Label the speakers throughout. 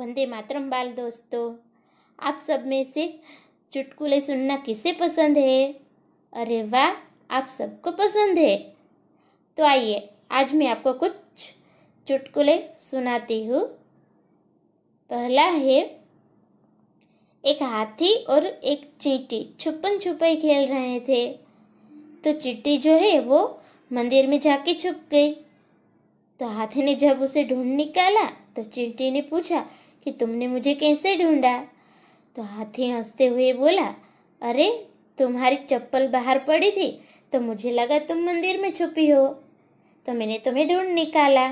Speaker 1: वंदे मातरम बाल दोस्तों आप सब में से चुटकुले सुनना किसे पसंद है अरे वाह आप सबको पसंद है तो आइए आज मैं आपको कुछ चुटकुले सुनाती हूँ पहला है एक हाथी और एक चींटी छुपन छुपाई खेल रहे थे तो चींटी जो है वो मंदिर में जाके छुप गई तो हाथी ने जब उसे ढूंढ निकाला तो चींटी ने पूछा कि तुमने मुझे कैसे ढूंढा तो हाथी हंसते हुए बोला अरे तुम्हारी चप्पल बाहर पड़ी थी तो मुझे लगा तुम मंदिर में छुपी हो तो मैंने तुम्हें ढूंढ निकाला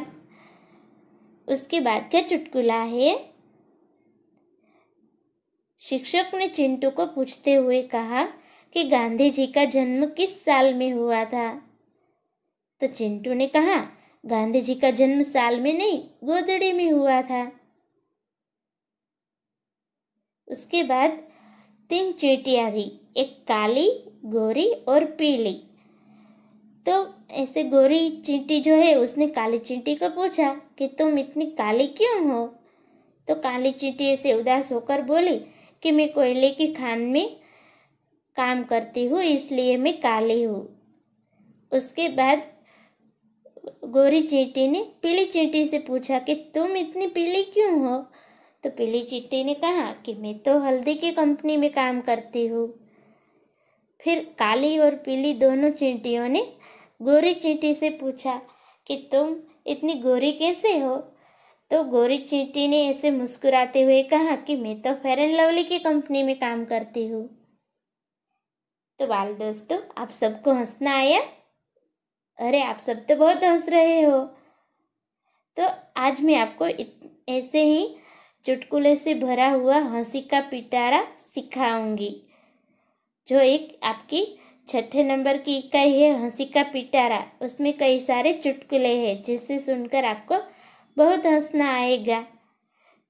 Speaker 1: उसके बाद क्या चुटकुला है शिक्षक ने चिंटू को पूछते हुए कहा कि गांधी जी का जन्म किस साल में हुआ था तो चिंटू ने कहा गांधी जी का जन्म साल में नहीं गोदड़ी में हुआ था उसके बाद तीन चींटियाँ थी एक काली गोरी और पीली तो ऐसे गोरी चींटी जो है उसने काली चींटी को पूछा कि तुम इतनी काली क्यों हो तो काली चींटी ऐसे उदास होकर बोली कि मैं कोयले की खान में काम करती हूँ इसलिए मैं काली हूँ उसके बाद गोरी चींटी ने पीली चींटी से पूछा कि तुम इतनी पीली क्यों हो तो पीली चिट्टी ने कहा कि मैं तो हल्दी की कंपनी में काम करती हूँ फिर काली और पीली दोनों चींटियों ने गोरी चींटी से पूछा कि तुम इतनी गोरी कैसे हो तो गोरी चींटी ने ऐसे मुस्कुराते हुए कहा कि मैं तो फेयर एंड लवली की कंपनी में काम करती हूँ तो बाल दोस्तों आप सबको हंसना आया अरे आप सब तो बहुत हंस रहे हो तो आज मैं आपको ऐसे ही चुटकुले से भरा हुआ हंसी का पिटारा सिखाऊंगी जो एक आपकी छठे नंबर की इकाई है हंसी का पिटारा उसमें कई सारे चुटकुले हैं जिसे सुनकर आपको बहुत हंसना आएगा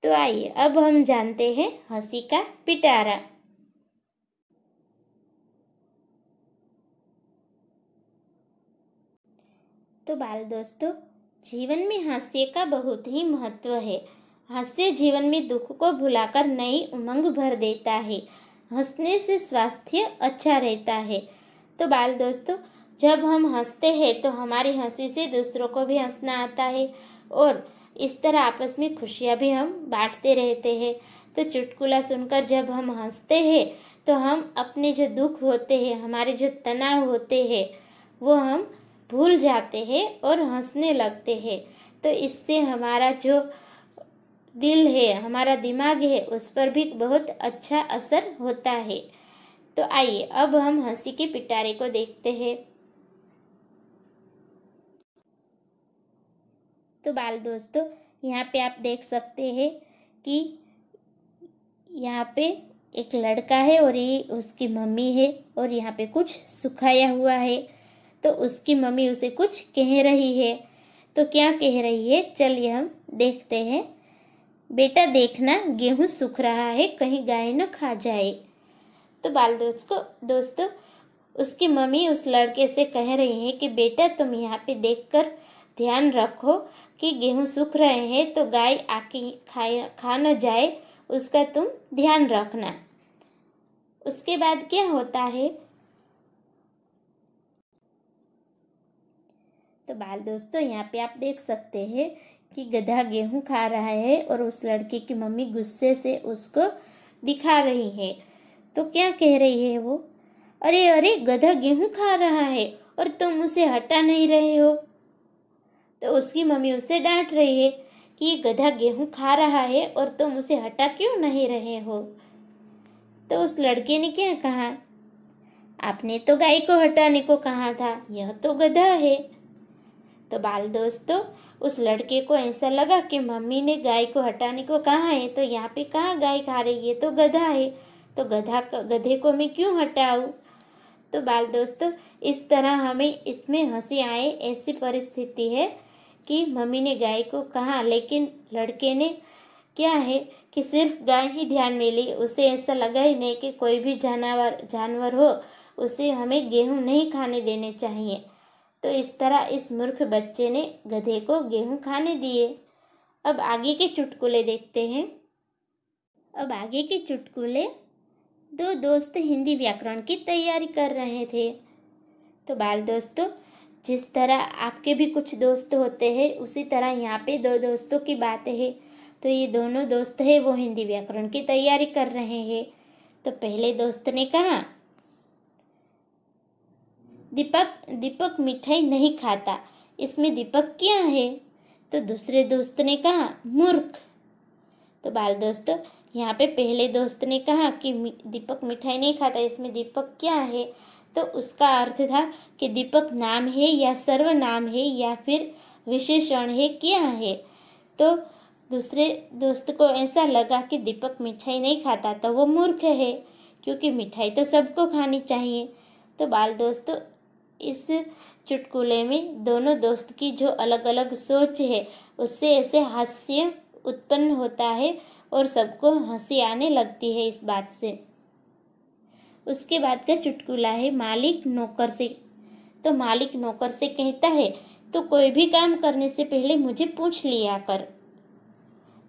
Speaker 1: तो आइए अब हम जानते हैं हंसी का पिटारा तो बाल दोस्तों जीवन में हास्य का बहुत ही महत्व है हास्य जीवन में दुख को भुलाकर नई उमंग भर देता है हंसने से स्वास्थ्य अच्छा रहता है तो बाल दोस्तों जब हम हंसते हैं तो हमारी हंसी से दूसरों को भी हंसना आता है और इस तरह आपस में खुशियाँ भी हम बांटते रहते हैं तो चुटकुला सुनकर जब हम हंसते हैं तो हम अपने जो दुख होते हैं हमारे जो तनाव होते हैं वो हम भूल जाते हैं और हंसने लगते हैं तो इससे हमारा जो दिल है हमारा दिमाग है उस पर भी बहुत अच्छा असर होता है तो आइए अब हम हंसी के पिटारे को देखते हैं तो बाल दोस्तों यहाँ पे आप देख सकते हैं कि यहाँ पे एक लड़का है और ये उसकी मम्मी है और यहाँ पे कुछ सुखाया हुआ है तो उसकी मम्मी उसे कुछ कह रही है तो क्या कह रही है चलिए हम देखते हैं बेटा देखना गेहूँ सूख रहा है कहीं गाय न खा जाए तो बाल दोस्त को दोस्तों उसकी मम्मी उस लड़के से कह रही है कि बेटा तुम यहाँ पे देखकर ध्यान रखो कि गेहूँ सूख रहे हैं तो गाय आके खाए खा न जाए उसका तुम ध्यान रखना उसके बाद क्या होता है तो बाल दोस्तों यहाँ पे आप देख सकते हैं कि गधा गेहूं खा रहा है और उस लड़के की मम्मी गुस्से से उसको दिखा रही है तो क्या कह रही है वो अरे अरे गधा गेहूं खा रहा है और तुम उसे हटा नहीं रहे हो तो उसकी मम्मी उसे डांट रही है कि ये गधा गेहूं खा रहा है और तुम उसे हटा क्यों नहीं रहे हो तो उस लड़के ने क्या कहा आपने तो गाय को हटाने को कहा था यह तो गधा है तो बाल दोस्तों उस लड़के को ऐसा लगा कि मम्मी ने गाय को हटाने को कहा है तो यहाँ पे कहाँ गाय खा रही है तो गधा है तो गधा गधे को मैं क्यों हटाऊँ तो बाल दोस्तों इस तरह हमें इसमें हंसी आए ऐसी परिस्थिति है कि मम्मी ने गाय को कहा लेकिन लड़के ने क्या है कि सिर्फ गाय ही ध्यान में ली उसे ऐसा लगा ही नहीं कि कोई भी जानवर जानवर हो उसे हमें गेहूं नहीं खाने देने चाहिए तो इस तरह इस मूर्ख बच्चे ने गधे को गेहूं खाने दिए अब आगे के चुटकुले देखते हैं अब आगे के चुटकुले दो दोस्त हिंदी व्याकरण की तैयारी कर रहे थे तो बाल दोस्तों जिस तरह आपके भी कुछ दोस्त होते हैं उसी तरह यहाँ पे दो दोस्तों की बात है तो ये दोनों दोस्त है वो हिंदी व्याकरण की तैयारी कर रहे हैं तो पहले दोस्त ने कहा दीपक दीपक मिठाई नहीं खाता इसमें दीपक क्या है तो दूसरे दोस्त ने कहा मूर्ख तो बाल दोस्त यहाँ पे पहले दोस्त ने कहा कि दीपक मिठाई नहीं खाता इसमें दीपक क्या है तो उसका अर्थ था कि दीपक नाम है या सर्वनाम है या फिर विशेषण है क्या है तो दूसरे दोस्त को ऐसा लगा कि दीपक मिठाई नहीं खाता तो वो मूर्ख है क्योंकि मिठाई तो सबको खानी चाहिए तो बाल दोस्तों इस चुटकुले में दोनों दोस्त की जो अलग अलग सोच है उससे ऐसे हास्य उत्पन्न होता है और सबको हंसी आने लगती है इस बात से उसके बाद का चुटकुला है मालिक नौकर से तो मालिक नौकर से कहता है तो कोई भी काम करने से पहले मुझे पूछ लिया कर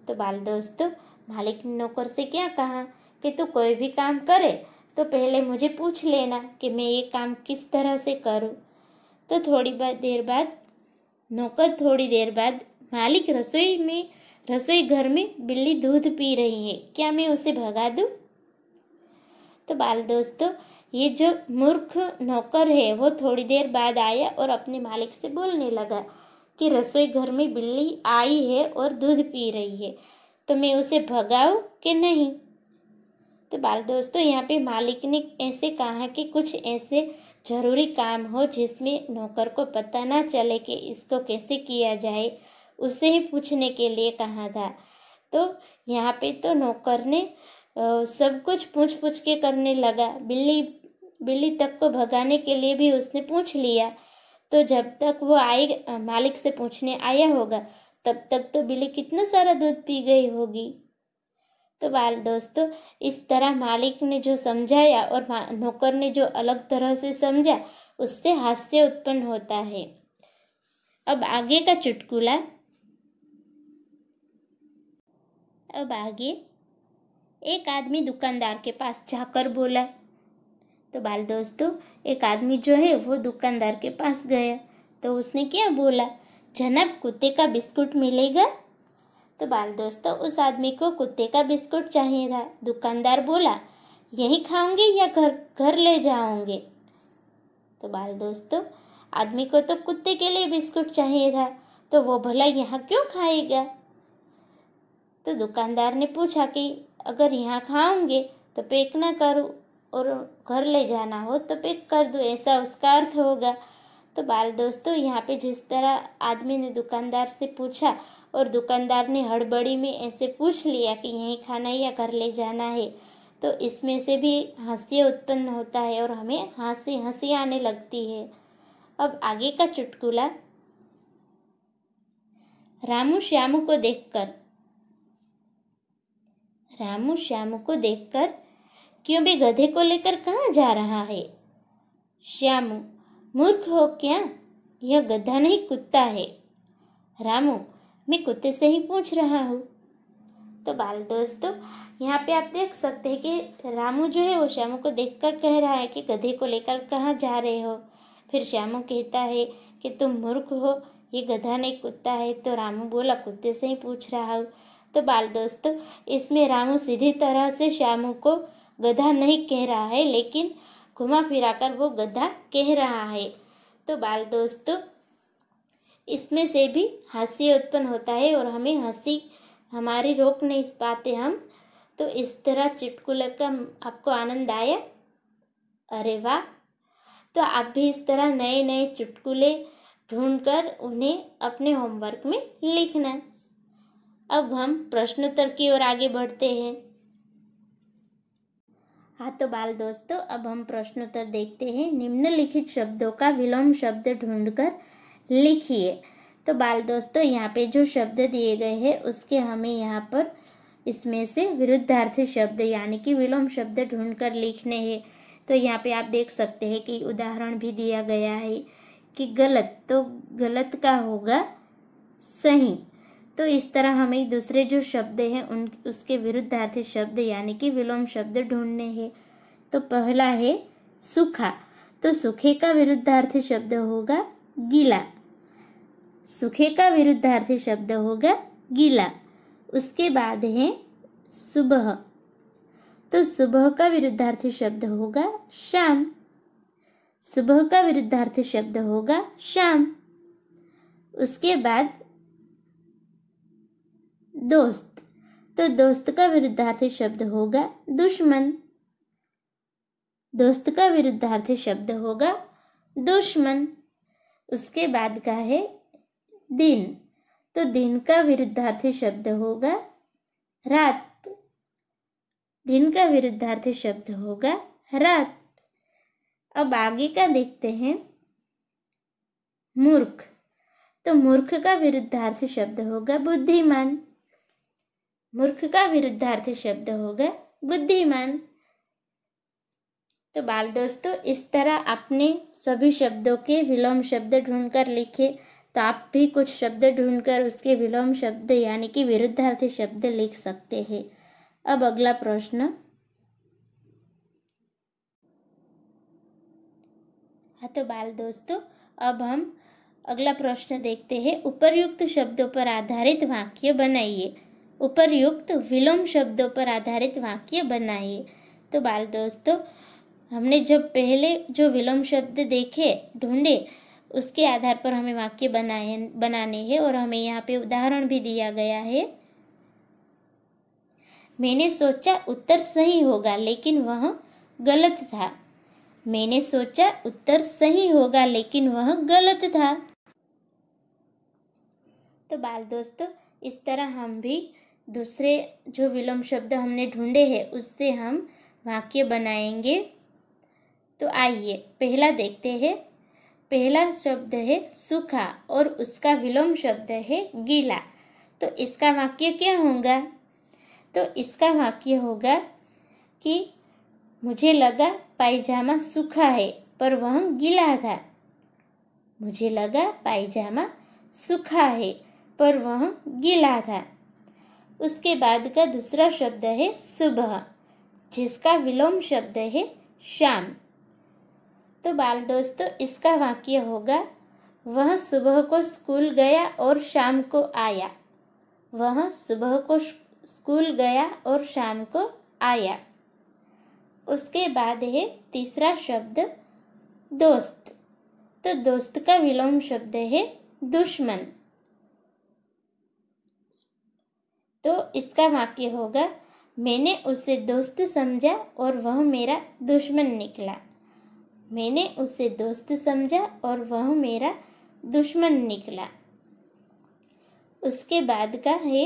Speaker 1: तो बाल दोस्तों मालिक ने नौकर से क्या कहा कि तू कोई भी काम करे तो पहले मुझे पूछ लेना कि मैं ये काम किस तरह से करूँ तो थोड़ी देर बाद नौकर थोड़ी देर बाद मालिक रसोई में रसोई घर में बिल्ली दूध पी रही है क्या मैं उसे भगा दूँ तो बाल दोस्तों ये जो मूर्ख नौकर है वो थोड़ी देर बाद आया और अपने मालिक से बोलने लगा कि रसोई घर में बिल्ली आई है और दूध पी रही है तो मैं उसे भगाऊँ कि नहीं तो बाल दोस्तों यहाँ पे मालिक ने ऐसे कहा कि कुछ ऐसे जरूरी काम हो जिसमें नौकर को पता ना चले कि इसको कैसे किया जाए उसे ही पूछने के लिए कहा था तो यहाँ पे तो नौकर ने सब कुछ पूछ पूछ के करने लगा बिल्ली बिल्ली तक को भगाने के लिए भी उसने पूछ लिया तो जब तक वो आई मालिक से पूछने आया होगा तब तक तो बिल्ली कितना सारा दूध पी गई होगी तो बाल दोस्तों इस तरह मालिक ने जो समझाया और नौकर ने जो अलग तरह से समझा उससे हास्य उत्पन्न होता है अब आगे का चुटकुला अब आगे एक आदमी दुकानदार के पास जाकर बोला तो बाल दोस्तों एक आदमी जो है वो दुकानदार के पास गया तो उसने क्या बोला जनाब कुत्ते का बिस्कुट मिलेगा तो बाल दोस्तों उस आदमी को कुत्ते का बिस्कुट चाहिए था दुकानदार बोला यही खाऊंगे या घर घर ले जाऊंगे तो बाल दोस्तों आदमी को तो कुत्ते के लिए बिस्कुट चाहिए था तो वो भला यहाँ क्यों खाएगा तो दुकानदार ने पूछा कि अगर यहाँ खाऊंगे तो पैक ना करूँ और घर ले जाना हो तो पैक कर दो ऐसा उसका अर्थ होगा तो बाल दोस्तों यहाँ पे जिस तरह आदमी ने दुकानदार से पूछा और दुकानदार ने हड़बड़ी में ऐसे पूछ लिया कि यहीं खाना है या घर ले जाना है तो इसमें से भी हंसी उत्पन्न होता है और हमें हंसी हंसी आने लगती है अब आगे का चुटकुला रामू श्यामू को देखकर रामू श्यामू को देखकर क्यों भी गधे को लेकर कहाँ जा रहा है श्यामू मूर्ख हो क्या यह गधा नहीं कुत्ता है रामू मैं कुत्ते से ही पूछ रहा हूँ तो बाल दोस्तों यहाँ पे आप देख सकते हैं कि रामू जो है वो श्यामू को देखकर कह रहा है कि गधे को लेकर कहाँ जा रहे हो फिर श्यामू कहता है कि तुम मूर्ख हो ये गधा नहीं कुत्ता है तो रामू बोला कुत्ते से ही पूछ रहा हूँ तो बाल दोस्तों इसमें रामू सीधी तरह से श्यामू को गधा नहीं कह रहा है लेकिन घुमा फिरा कर वो गधा कह रहा है तो बाल दोस्तों इसमें से भी हंसी उत्पन्न होता है और हमें हंसी हमारी रोक नहीं पाते हम तो इस तरह चुटकुले का आपको आनंद आया अरे वाह तो आप भी इस तरह नए नए चुटकुले ढूंढकर उन्हें अपने होमवर्क में लिखना अब हम प्रश्नोत्तर की ओर आगे बढ़ते हैं हाँ तो बाल दोस्तों अब हम प्रश्नोत्तर देखते हैं निम्नलिखित शब्दों का विलोम शब्द ढूंढकर लिखिए तो बाल दोस्तों यहाँ पे जो शब्द दिए गए हैं उसके हमें यहाँ पर इसमें से विरुद्धार्थी शब्द यानी कि विलोम शब्द ढूंढकर लिखने हैं तो यहाँ पे आप देख सकते हैं कि उदाहरण भी दिया गया है कि गलत तो गलत का होगा सही तो इस तरह हमें दूसरे जो शब्द हैं उन उसके विरुद्धार्थी शब्द यानी कि विलोम शब्द ढूंढने हैं तो पहला है सूखा तो सूखे का विरुद्धार्थी शब्द होगा गीला सूखे का विरुद्धार्थी शब्द होगा गीला उसके बाद है सुबह तो सुबह का विरुद्धार्थी शब्द होगा शाम सुबह का विरुद्धार्थी शब्द होगा शाम उसके बाद दोस्त तो दोस्त का विरुद्धार्थी शब्द होगा दुश्मन दोस्त का विरुद्धार्थी शब्द होगा दुश्मन उसके बाद का है दिन तो दिन का विरुद्धार्थी शब्द होगा रात दिन का विरुद्धार्थी शब्द होगा रात अब आगे का देखते हैं मूर्ख तो मूर्ख का विरुद्धार्थी शब्द होगा बुद्धिमान मूर्ख का विरुद्धार्थ शब्द होगा बुद्धिमान तो बाल दोस्तों इस तरह आपने सभी शब्दों के विलोम शब्द ढूंढकर लिखे तो आप भी कुछ शब्द ढूंढकर उसके विलोम शब्द यानी कि विरुद्धार्थी शब्द लिख सकते हैं अब अगला प्रश्न हाँ तो बाल दोस्तों अब हम अगला प्रश्न देखते हैं उपरयुक्त शब्दों पर आधारित वाक्य बनाइए उपरयुक्त विलोम शब्दों पर आधारित वाक्य बनाइए तो बाल दोस्तों हमने जब पहले जो विलोम शब्द देखे ढूंढे उसके आधार पर हमें वाक्य बनाए बनाने हैं और हमें यहाँ पे उदाहरण भी दिया गया है मैंने सोचा उत्तर सही होगा लेकिन वह गलत था मैंने सोचा उत्तर सही होगा लेकिन वह गलत था तो बाल दोस्तों इस तरह हम भी दूसरे जो विलोम शब्द हमने ढूंढे हैं उससे हम वाक्य बनाएंगे तो आइए पहला देखते हैं पहला शब्द है सूखा और उसका विलोम शब्द है गीला तो इसका वाक्य क्या होगा तो इसका वाक्य होगा कि मुझे लगा पायजामा सूखा है पर वह गीला था मुझे लगा पायजामा सूखा है पर वह गीला था उसके बाद का दूसरा शब्द है सुबह जिसका विलोम शब्द है शाम तो बाल दोस्तों इसका वाक्य होगा वह सुबह को स्कूल गया और शाम को आया वह सुबह को स्कूल गया और शाम को आया उसके बाद है तीसरा शब्द दोस्त तो दोस्त का विलोम शब्द है दुश्मन तो इसका वाक्य होगा मैंने उसे दोस्त समझा और वह मेरा दुश्मन निकला मैंने उसे दोस्त समझा और वह मेरा दुश्मन निकला उसके बाद का है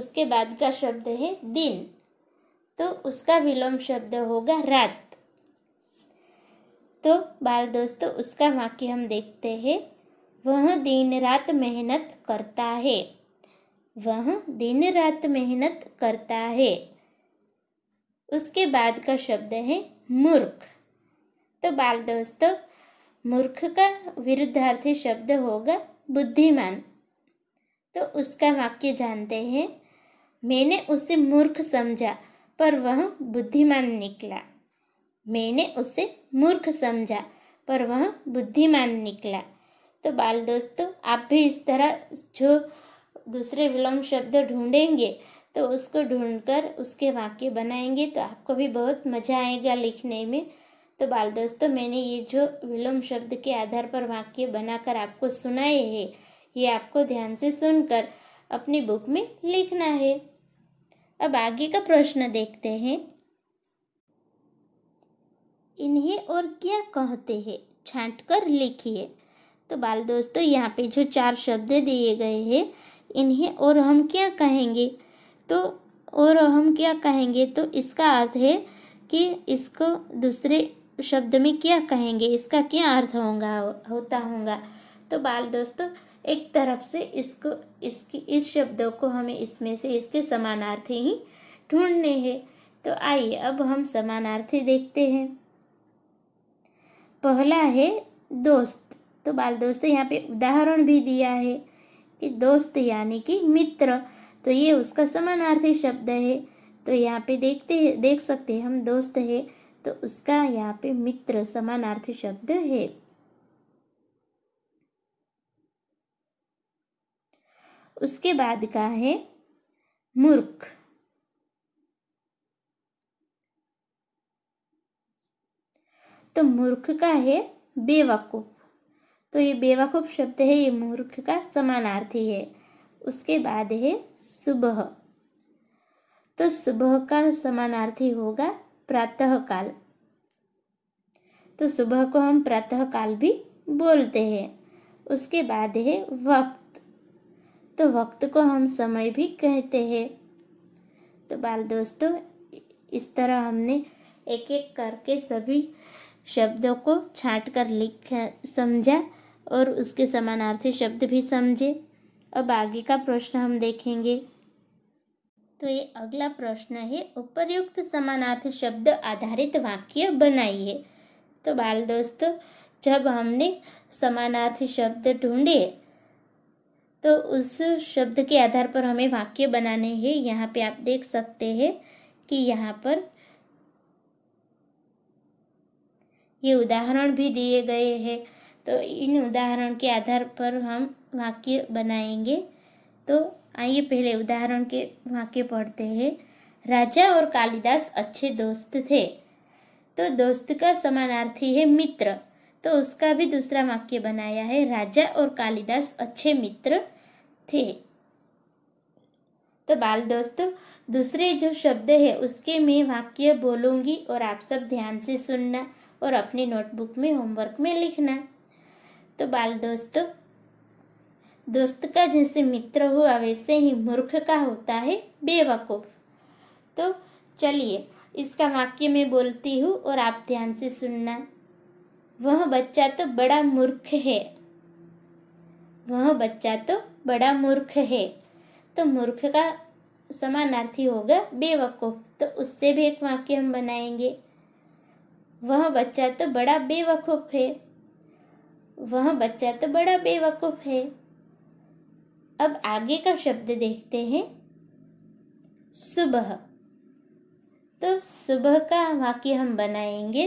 Speaker 1: उसके बाद का शब्द है दिन तो उसका विलोम शब्द होगा रात तो बाल दोस्तों उसका वाक्य हम देखते हैं वह दिन रात मेहनत करता है वह दिन रात मेहनत करता है उसके बाद का शब्द है मूर्ख तो बाल दोस्तों मूर्ख का विरुद्धार्थी शब्द होगा बुद्धिमान तो उसका वाक्य जानते हैं मैंने उसे मूर्ख समझा पर वह बुद्धिमान निकला मैंने उसे मूर्ख समझा पर वह बुद्धिमान निकला तो बाल दोस्तों आप भी इस तरह जो दूसरे विलोम शब्द ढूंढेंगे तो उसको ढूंढकर उसके वाक्य बनाएंगे तो आपको भी बहुत मज़ा आएगा लिखने में तो बाल दोस्तों मैंने ये जो विलोम शब्द के आधार पर वाक्य बनाकर आपको सुनाए है ये आपको ध्यान से सुनकर अपनी बुक में लिखना है अब आगे का प्रश्न देखते हैं इन्हें और क्या कहते हैं छांटकर कर लिखिए तो बाल दोस्तों यहाँ पे जो चार शब्द दिए गए हैं इन्हें और हम क्या कहेंगे तो और हम क्या कहेंगे तो इसका अर्थ है कि इसको दूसरे शब्द में क्या कहेंगे इसका क्या अर्थ होगा होता होगा तो बाल दोस्तों एक तरफ से इसको इसकी इस शब्दों को हमें इसमें से इसके समानार्थी ही ढूंढने हैं तो आइए अब हम समानार्थी देखते हैं पहला है दोस्त तो बाल दोस्तों यहाँ पे उदाहरण भी दिया है दोस्त यानी कि मित्र तो ये उसका समानार्थी शब्द है तो यहाँ पे देखते हैं देख सकते हैं हम दोस्त है तो उसका यहाँ पे मित्र समानार्थी शब्द है उसके बाद का है मूर्ख तो मूर्ख का है बेवकूफ तो ये बेवकूफ़ शब्द है ये मूर्ख का समानार्थी है उसके बाद है सुबह तो सुबह का समानार्थी होगा प्रातः काल तो सुबह को हम प्रातः काल भी बोलते हैं उसके बाद है वक्त तो वक्त को हम समय भी कहते हैं तो बाल दोस्तों इस तरह हमने एक एक करके सभी शब्दों को छाट कर लिख समझा और उसके समानार्थी शब्द भी समझे अब आगे का प्रश्न हम देखेंगे तो ये अगला प्रश्न है उपर्युक्त समानार्थी शब्द आधारित वाक्य बनाइए तो बाल दोस्तों जब हमने समानार्थी शब्द ढूंढे तो उस शब्द के आधार पर हमें वाक्य बनाने हैं यहाँ पे आप देख सकते हैं कि यहाँ पर ये उदाहरण भी दिए गए हैं तो इन उदाहरण के आधार पर हम वाक्य बनाएंगे तो आइए पहले उदाहरण के वाक्य पढ़ते हैं राजा और कालिदास अच्छे दोस्त थे तो दोस्त का समानार्थी है मित्र तो उसका भी दूसरा वाक्य बनाया है राजा और कालिदास अच्छे मित्र थे तो बाल दोस्तों दूसरे जो शब्द है उसके मैं वाक्य बोलूँगी और आप सब ध्यान से सुनना और अपने नोटबुक में होमवर्क में लिखना तो बाल दोस्तों दोस्त का जैसे मित्र हुआ वैसे ही मूर्ख का होता है बेवकूफ तो चलिए इसका वाक्य मैं बोलती हूँ और आप ध्यान से सुनना वह बच्चा तो बड़ा मूर्ख है वह बच्चा तो बड़ा मूर्ख है तो मूर्ख का समानार्थी होगा बेवकूफ तो उससे भी एक वाक्य हम बनाएंगे वह बच्चा तो बड़ा बेवकूफ है वह बच्चा तो बड़ा बेवकूफ़ है अब आगे का शब्द देखते हैं सुबह तो सुबह का वाक्य हम बनाएंगे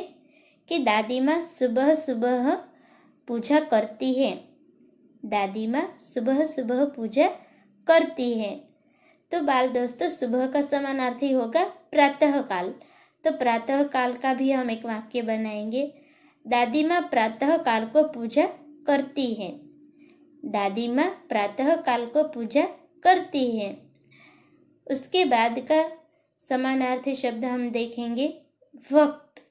Speaker 1: कि दादी माँ सुबह सुबह पूजा करती है दादी माँ सुबह सुबह पूजा करती है तो बाल दोस्तों सुबह का समानार्थी होगा प्रातःकाल तो प्रातःकाल का भी हम एक वाक्य बनाएंगे दादी माँ प्रातः काल को पूजा करती है दादी माँ प्रातः काल को पूजा करती है उसके बाद का समानार्थी शब्द हम देखेंगे वक्त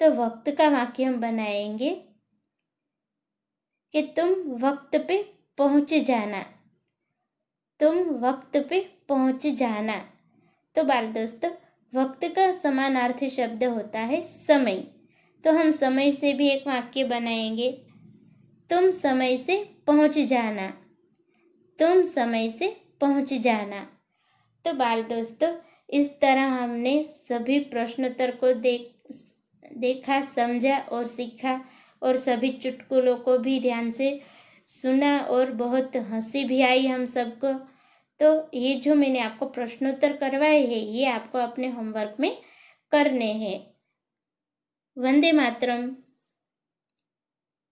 Speaker 1: तो वक्त का वाक्य हम बनाएंगे कि तुम वक्त पे पहुँच जाना तुम वक्त पे पहुँच जाना तो बाल दोस्तों वक्त का समानार्थी शब्द होता है समय तो हम समय से भी एक वाक्य बनाएंगे तुम समय से पहुंच जाना तुम समय से पहुंच जाना तो बाल दोस्तों इस तरह हमने सभी प्रश्नोत्तर को देख देखा समझा और सीखा और सभी चुटकुलों को भी ध्यान से सुना और बहुत हंसी भी आई हम सबको तो ये जो मैंने आपको प्रश्नोत्तर करवाए हैं ये आपको अपने होमवर्क में करने हैं वंदे मातरम